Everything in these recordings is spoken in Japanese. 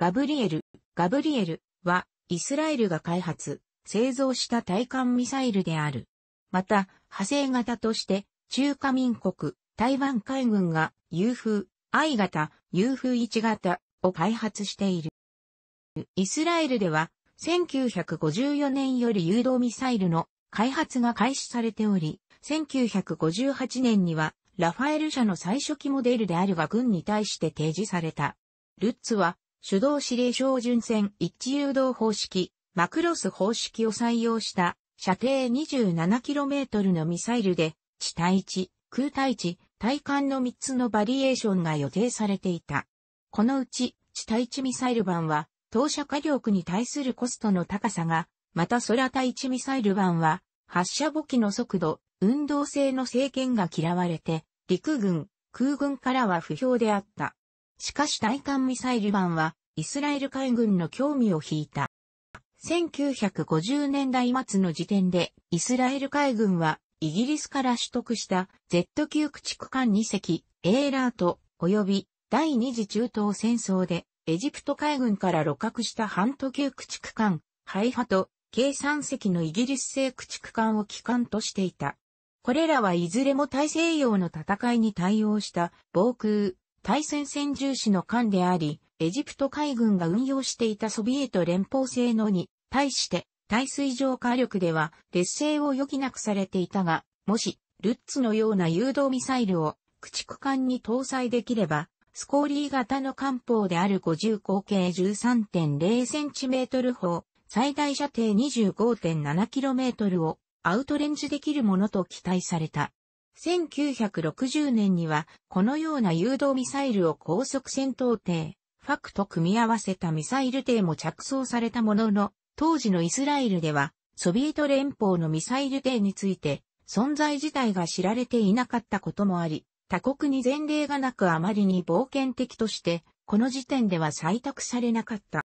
ガブリエル、ガブリエルは、イスラエルが開発、製造した対艦ミサイルである。また、派生型として、中華民国、台湾海軍が、U 風、I 型、U 風1型を開発している。イスラエルでは、1954年より誘導ミサイルの開発が開始されており、1958年には、ラファエル社の最初期モデルであるが軍に対して提示された。ルッツは、手動指令標準線一致誘導方式、マクロス方式を採用した射程 27km のミサイルで、地対地、空対地、対艦の3つのバリエーションが予定されていた。このうち、地対地ミサイル版は、投射火力に対するコストの高さが、また空対地ミサイル版は、発射母機の速度、運動性の制限が嫌われて、陸軍、空軍からは不評であった。しかし対艦ミサイル版は、イスラエル海軍の興味を引いた。1950年代末の時点で、イスラエル海軍は、イギリスから取得した Z 級駆逐艦2隻、エーラート、及び第二次中東戦争で、エジプト海軍から露獲したハント級駆逐艦、ハイハと、計3隻のイギリス製駆逐艦を機関としていた。これらはいずれも大西洋の戦いに対応した防空、対戦戦重視の艦であり、エジプト海軍が運用していたソビエト連邦製のに対して、対水上火力では劣勢を余儀なくされていたが、もし、ルッツのような誘導ミサイルを駆逐艦に搭載できれば、スコーリー型の艦砲である50口径 13.0cm 砲、最大射程 25.7km をアウトレンジできるものと期待された。1960年には、このような誘導ミサイルを高速戦闘艇、ファクと組み合わせたミサイル艇も着想されたものの、当時のイスラエルでは、ソビエト連邦のミサイル艇について、存在自体が知られていなかったこともあり、他国に前例がなくあまりに冒険的として、この時点では採択されなかった。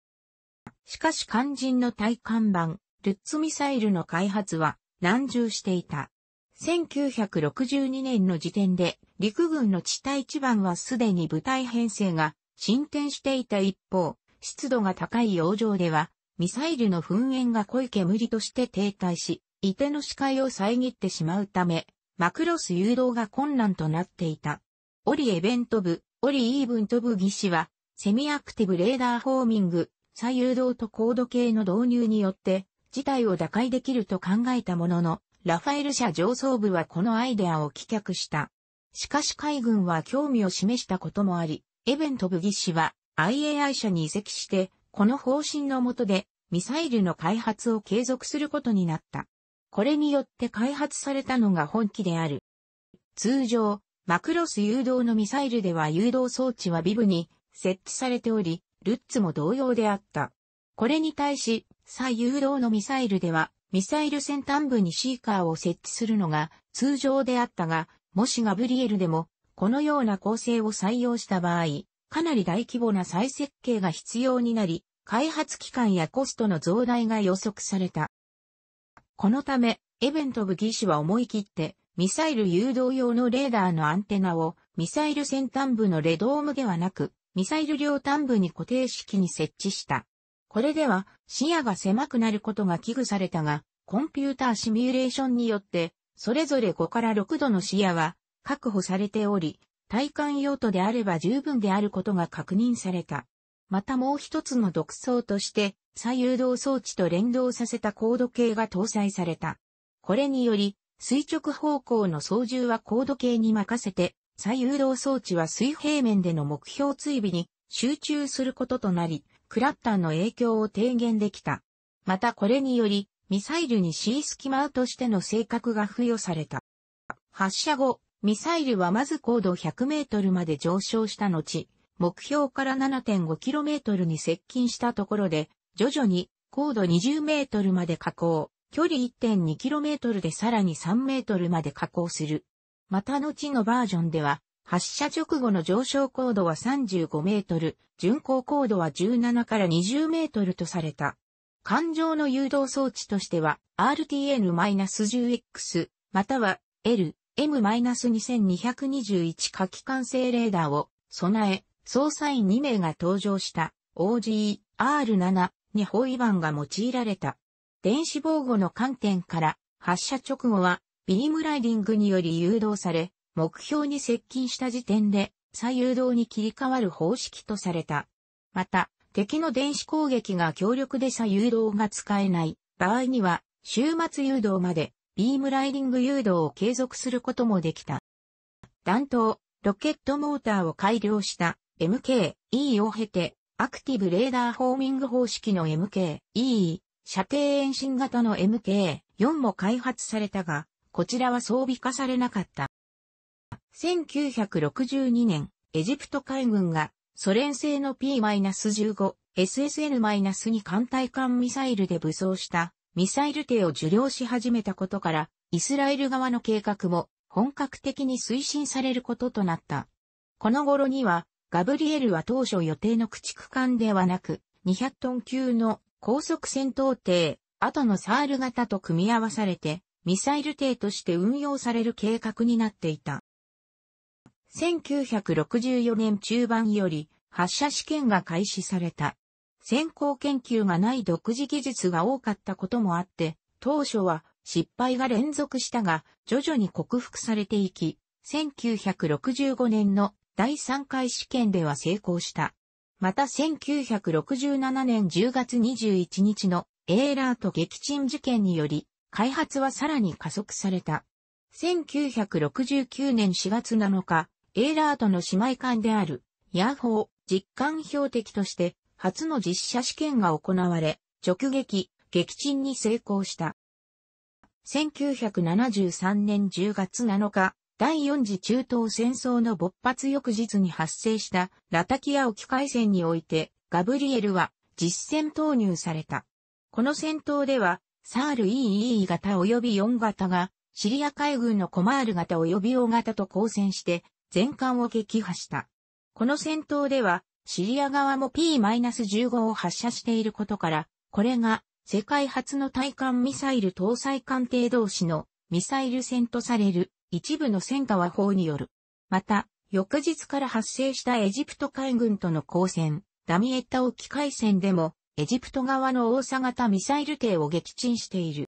しかし肝心の対艦版、ルッツミサイルの開発は、難渋していた。1962年の時点で陸軍の地帯一番はすでに部隊編成が進展していた一方、湿度が高い洋上ではミサイルの噴煙が濃い煙として停滞し、伊手の視界を遮ってしまうため、マクロス誘導が困難となっていた。オリエベント部、オリイーブント部技師は、セミアクティブレーダーフォーミング、左誘導と高度計の導入によって、事態を打開できると考えたものの、ラファエル社上層部はこのアイデアを棄却した。しかし海軍は興味を示したこともあり、エベント・ブギ氏は IAI 社に移籍して、この方針の下でミサイルの開発を継続することになった。これによって開発されたのが本機である。通常、マクロス誘導のミサイルでは誘導装置はビブに設置されており、ルッツも同様であった。これに対し、再誘導のミサイルではミサイル先端部にシーカーを設置するのが通常であったが、もしガブリエルでもこのような構成を採用した場合、かなり大規模な再設計が必要になり、開発期間やコストの増大が予測された。このため、エベントブ技師は思い切って、ミサイル誘導用のレーダーのアンテナを、ミサイル先端部のレドームではなく、ミサイル両端部に固定式に設置した。これでは視野が狭くなることが危惧されたが、コンピューターシミュレーションによって、それぞれ5から6度の視野は確保されており、体感用途であれば十分であることが確認された。またもう一つの独創として、左右動装置と連動させた高度計が搭載された。これにより、垂直方向の操縦は高度計に任せて、左右動装置は水平面での目標追尾に集中することとなり、クラッターの影響を低減できた。またこれにより、ミサイルに C スキマーとしての性格が付与された。発射後、ミサイルはまず高度100メートルまで上昇した後、目標から 7.5km に接近したところで、徐々に高度20メートルまで下降、距離 1.2km でさらに3メートルまで下降する。また後のバージョンでは、発射直後の上昇高度は35メートル、巡航高度は17から20メートルとされた。艦上の誘導装置としては RTN-10X または L、M-2221 火器管制レーダーを備え、捜査員2名が登場した o g R7 に包囲板が用いられた。電子防護の観点から発射直後はビームライディングにより誘導され、目標に接近した時点で左右動に切り替わる方式とされた。また、敵の電子攻撃が強力で左右動が使えない場合には、終末誘導までビームライディング誘導を継続することもできた。弾頭、ロケットモーターを改良した MKE を経て、アクティブレーダーフォーミング方式の MKE、射程遠心型の MK4 も開発されたが、こちらは装備化されなかった。1962年、エジプト海軍がソ連製の P-15、SSN-2 艦隊艦ミサイルで武装したミサイル艇を受領し始めたことから、イスラエル側の計画も本格的に推進されることとなった。この頃には、ガブリエルは当初予定の駆逐艦ではなく、200トン級の高速戦闘艇、後のサール型と組み合わされて、ミサイル艇として運用される計画になっていた。1964年中盤より発射試験が開始された。先行研究がない独自技術が多かったこともあって、当初は失敗が連続したが、徐々に克服されていき、1965年の第3回試験では成功した。また1967年10月21日のエーラーと撃沈事件により、開発はさらに加速された。1969年4月7日、エーラーとの姉妹艦である、ヤーホー実艦標的として、初の実写試験が行われ、直撃、撃沈に成功した。1973年10月7日、第4次中東戦争の勃発翌日に発生したラタキア沖海戦において、ガブリエルは実戦投入された。この戦闘では、サール EE 型及び4型が、シリア海軍のコマール型及び O 型と交戦して、全艦を撃破した。この戦闘では、シリア側も P-15 を発射していることから、これが世界初の対艦ミサイル搭載艦艇同士のミサイル戦とされる一部の戦火は法による。また、翌日から発生したエジプト海軍との交戦、ダミエッタ沖海戦でも、エジプト側の大佐型ミサイル艇を撃沈している。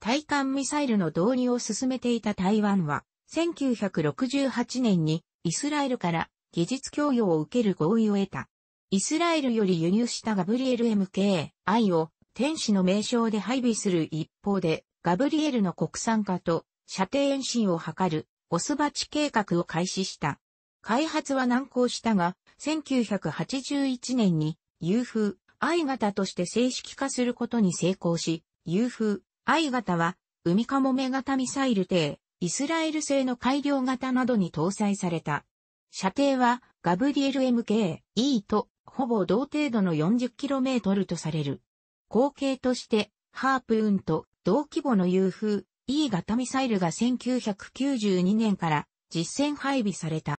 対艦ミサイルの導入を進めていた台湾は、1968年にイスラエルから技術供与を受ける合意を得た。イスラエルより輸入したガブリエル MKI を天使の名称で配備する一方で、ガブリエルの国産化と射程延伸を図るオスバチ計画を開始した。開発は難航したが、1981年に u o I 型として正式化することに成功し、u o I 型は海かもめ型ミサイル艇イスラエル製の改良型などに搭載された。射程はガブリエル MKE とほぼ同程度の 40km とされる。後継としてハープーンと同規模の U f E 型ミサイルが1992年から実戦配備された。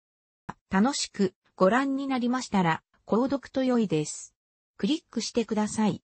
楽しくご覧になりましたら購読と良いです。クリックしてください。